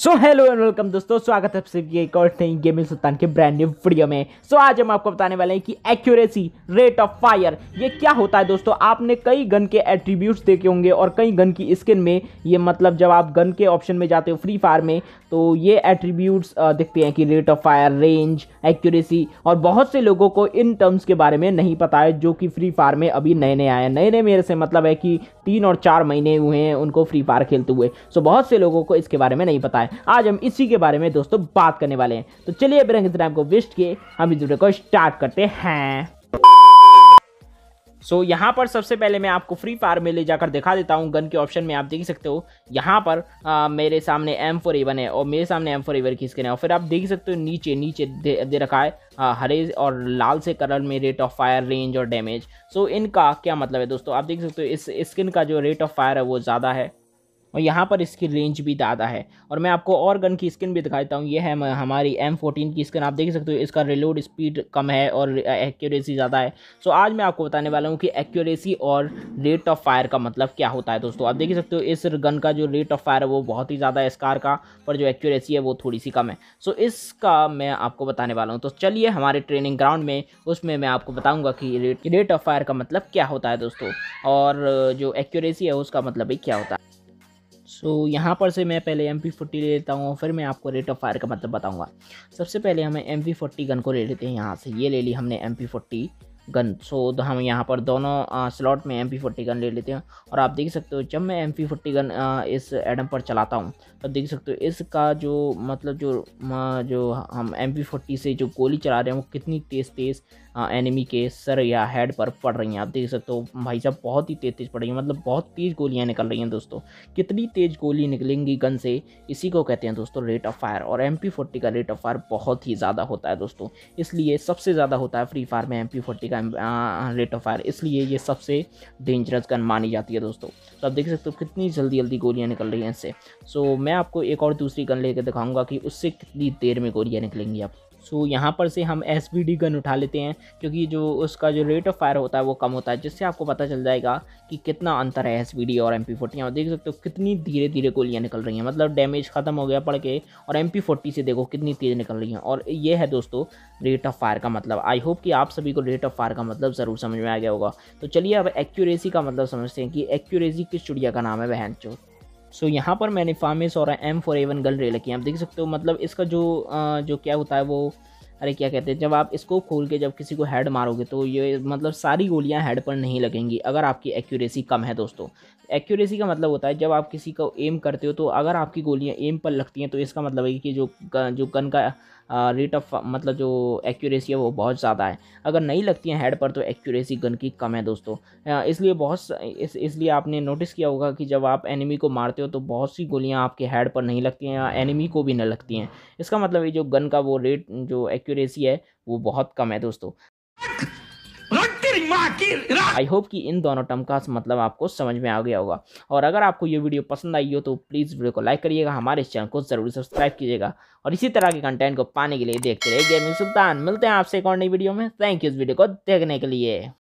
so hello and welcome दोस्तों स्वागत है आपसे एक और नई गेमिंग सुल्तान के ब्रांड न्यू वीडियो में सो so, आज हम आपको बताने वाले हैं कि एक्यूरेसी रेट ऑफ फायर ये क्या होता है दोस्तों आपने कई गन के एट्रीब्यूट्स देखे होंगे और कई गन की स्किन में ये मतलब जब आप गन के ऑप्शन में जाते हो फ्री फायर में तो ये एट्रीब्यूट्स देखते हैं कि rate of fire range accuracy और बहुत से लोगों को इन टर्म्स के बारे में नहीं पता है जो कि फ्री फायर में अभी नए नए आए हैं नए नए मेरे से मतलब है कि तीन और चार महीने हुए हैं उनको फ्री फायर खेलते हुए सो बहुत से लोगों को इसके बारे में नहीं पता है आज हम इसी के बारे में दोस्तों बात करने वाले हैं तो चलिए बिरंग इंतजाम को विस्ट के हम इस वीडियो को स्टार्ट करते हैं सो so, यहाँ पर सबसे पहले मैं आपको फ्री फायर में ले जाकर दिखा देता हूँ गन के ऑप्शन में आप देख सकते हो यहाँ पर आ, मेरे सामने एम फोर एवन है और मेरे सामने एम फोर एवन की स्क्रीन है और फिर आप देख सकते हो नीचे नीचे दे, दे रखा है आ, हरे और लाल से कलर में रेट ऑफ फायर रेंज और डैमेज सो so, इनका क्या मतलब है दोस्तों आप देख सकते हो इस स्किन का जो रेट ऑफ फायर है वो ज़्यादा है और यहाँ पर इसकी रेंज भी ज़्यादा है और मैं आपको और गन की स्किन भी दिखा देता हूँ ये है हमारी एम फोटीन की स्किन आप देख सकते हो इसका रिलोड स्पीड कम है और एक्यूरेसी ज़्यादा है सो आज मैं आपको बताने वाला हूँ कि एक्यूरेसी और रेट ऑफ फायर का मतलब क्या होता है दोस्तों आप देख सकते हो इस गन का जो रेट ऑफ फायर है वो बहुत ही ज़्यादा है स्कार का पर जो एक्यूरेसी है वो थोड़ी सी कम है सो इसका मैं आपको बताने वाला हूँ तो चलिए हमारे ट्रेनिंग ग्राउंड में उसमें मैं आपको बताऊँगा कि रेट रेट ऑफ फायर का मतलब क्या होता है दोस्तों और जो एक्यूरेसी है उसका मतलब भी क्या होता है सो so, यहाँ पर से मैं पहले एम पी फोर्टी ले लेता हूँ फिर मैं आपको रेट ऑफ फायर का मतलब बताऊँगा सबसे पहले हमें एम पी फोर्टी गन को ले लेते हैं यहाँ से ये ले ली हमने M P forty gun so तो हम यहाँ पर दोनों स्लॉट में एम पी फोर्टी गन ले लेते हैं और आप देख सकते हो जब मैं एम पी फोर्टी गन आ, इस एडम पर चलाता हूँ तब तो देख सकते हो इसका जो मतलब जो जो हम एम पी फोर्टी से जो गोली चला रहे हैं वो कितनी तेज़ तेज़ एनिमी के सर या हेड पर पड़ रही हैं आप देख सकते हो भाई साहब बहुत ही तेज़ तेज़ पड़ रही है मतलब बहुत तेज़ गोलियाँ निकल रही हैं दोस्तों कितनी तेज़ गोली निकलेंगी गन से इसी को कहते हैं दोस्तों रेट ऑफ़ फायर और एम पी फोर्टी का रेट ऑफ़ फायर बहुत ही ज़्यादा होता है दोस्तों इसलिए सबसे ज़्यादा होता है फ्री फायर में एम पी फोर्टी का रेट ऑफ फायर इसलिए ये सबसे डेंजरस गन मानी जाती है दोस्तों तो आप देख सकते हो कितनी जल्दी जल्दी गोलियाँ निकल रही हैं इससे सो मैं आपको एक और दूसरी गन लेकर दिखाऊंगा कि उससे कितनी देर में गोलियाँ निकलेंगी आप सो यहाँ पर से हम एस गन उठा लेते हैं क्योंकि जो उसका जो रेट ऑफ फायर होता है वो कम होता है जिससे आपको पता चल जाएगा कि कितना अंतर है एस और एम पी फोर्टी देख सकते हो कितनी धीरे धीरे गोलियाँ निकल रही हैं मतलब डैमेज ख़त्म हो गया पड़ के और एम से देखो कितनी तेज़ निकल रही हैं और ये है दोस्तों रेट ऑफ फायर का मतलब आई होप कि आप सभी को रेट ऑफ फायर का मतलब ज़रूर समझ में आ गया होगा तो चलिए अब एक्यूरेसी का मतलब समझते हैं कि एक्यूरेसी किस चिड़िया का नाम है बहन चोत सो so, यहाँ पर मैंने फार्मिस और एम फॉर एवन गन रे लगी आप देख सकते हो मतलब इसका जो आ, जो क्या होता है वो अरे क्या कहते हैं जब आप इसको खोल के जब किसी को हेड मारोगे तो ये मतलब सारी गोलियां हेड पर नहीं लगेंगी अगर आपकी एक्यूरेसी कम है दोस्तों एक्यूरेसी का मतलब होता है जब आप किसी को एम करते हो तो अगर आपकी गोलियां एम पर लगती हैं तो इसका मतलब है कि जो जो गन का रेट ऑफ मतलब जो एक्यूरेसी है वो बहुत ज़्यादा है अगर नहीं लगती है हेड पर तो एक्यूरेसी गन की कम है दोस्तों इसलिए बहुत इस इसलिए आपने नोटिस किया होगा कि जब आप एनिमी को मारते हो तो बहुत सी गोलियाँ आपके हेड पर नहीं लगती हैं या एनिमी को भी नहीं लगती हैं इसका मतलब ये जो गन का वो रेट जो एक्यूरेसी है वो बहुत कम है दोस्तों आई होप कि इन दोनों टर्म का मतलब आपको समझ में आ गया होगा और अगर आपको ये वीडियो पसंद आई हो तो प्लीज़ वीडियो को लाइक करिएगा हमारे इस चैनल को ज़रूर सब्सक्राइब कीजिएगा और इसी तरह के कंटेंट को पाने के लिए देखते रहिए गेमिंग सुल्तान मिलते हैं आपसे एक और नई वीडियो में थैंक यू इस वीडियो को देखने के लिए